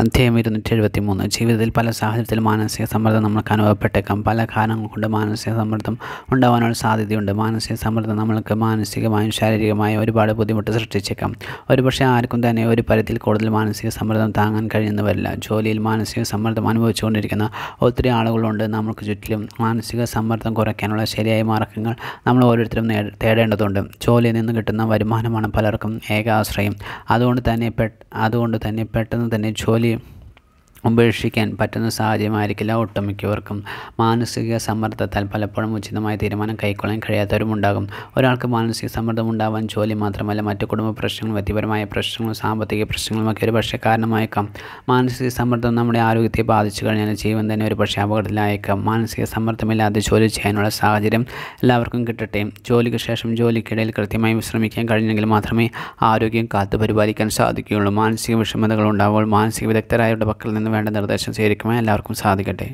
അധ്യായം ഇരുന്നൂറ്റി എഴുപത്തി മൂന്ന് ജീവിതത്തിൽ പല സാഹചര്യത്തിൽ മാനസിക സമ്മർദ്ദം നമുക്ക് അനുഭവപ്പെട്ടേക്കാം പല കാരണങ്ങൾ കൊണ്ട് മാനസിക സമ്മർദ്ദം ഉണ്ടാകാനുള്ള സാധ്യതയുണ്ട് മാനസിക സമ്മർദ്ദം നമ്മൾക്ക് മാനസികമായും ശാരീരികമായും ഒരുപാട് ബുദ്ധിമുട്ട് സൃഷ്ടിച്ചേക്കാം ഒരുപക്ഷെ ആർക്കും തന്നെ ഒരു പരിധിയിൽ കൂടുതൽ മാനസിക സമ്മർദ്ദം താങ്ങാൻ കഴിയുന്നു വരില്ല ജോലിയിൽ മാനസിക സമ്മർദ്ദം അനുഭവിച്ചുകൊണ്ടിരിക്കുന്ന ഒത്തിരി ആളുകളുണ്ട് നമുക്ക് ചുറ്റിലും മാനസിക സമ്മർദ്ദം കുറയ്ക്കാനുള്ള ശരിയായ മാർഗങ്ങൾ നമ്മൾ ഓരോരുത്തരും തേടേണ്ടതുണ്ട് ജോലിയിൽ നിന്ന് കിട്ടുന്ന വരുമാനമാണ് പലർക്കും ഏക ആശ്രയം അതുകൊണ്ട് തന്നെ അതുകൊണ്ട് തന്നെ പെട്ടെന്ന് തന്നെ ജോലി Англии. ഉപേക്ഷിക്കാൻ പറ്റുന്ന സാഹചര്യമായിരിക്കില്ല ഒട്ടുമിക്കവർക്കും മാനസിക സമ്മർദ്ദത്താൽ പലപ്പോഴും ഉചിതമായ തീരുമാനം കൈക്കൊള്ളാൻ കഴിയാത്തവരുമുണ്ടാകും ഒരാൾക്ക് മാനസിക സമ്മർദ്ദം ഉണ്ടാവാൻ ജോലി മാത്രമല്ല മറ്റു കുടുംബ പ്രശ്നങ്ങളും വ്യക്തിപരമായ പ്രശ്നങ്ങളും സാമ്പത്തിക പ്രശ്നങ്ങളുമൊക്കെ ഒരു പക്ഷേ കാരണമായേക്കാം മാനസിക സമ്മർദ്ദം നമ്മുടെ ആരോഗ്യത്തെ ബാധിച്ചു കഴിഞ്ഞാൽ ജീവൻ തന്നെ ഒരു പക്ഷേ അപകടത്തിലായേക്കാം മാനസിക സമ്മർദ്ദമില്ലാതെ ജോലി ചെയ്യാനുള്ള സാഹചര്യം എല്ലാവർക്കും കിട്ടട്ടെ ജോലിക്ക് ശേഷം ജോലിക്കിടയിൽ കൃത്യമായി വിശ്രമിക്കാൻ കഴിഞ്ഞെങ്കിൽ മാത്രമേ ആരോഗ്യം കാത്തു പരിപാലിക്കാൻ സാധിക്കുകയുള്ളൂ മാനസിക വിഷമതകൾ ഉണ്ടാകുമ്പോൾ മാനസിക വിദഗ്ധരായവരുടെ പക്കൽ നിന്ന് വേണ്ട നിർദ്ദേശം സ്വീകരിക്കുവാൻ എല്ലാവർക്കും സാധിക്കട്ടെ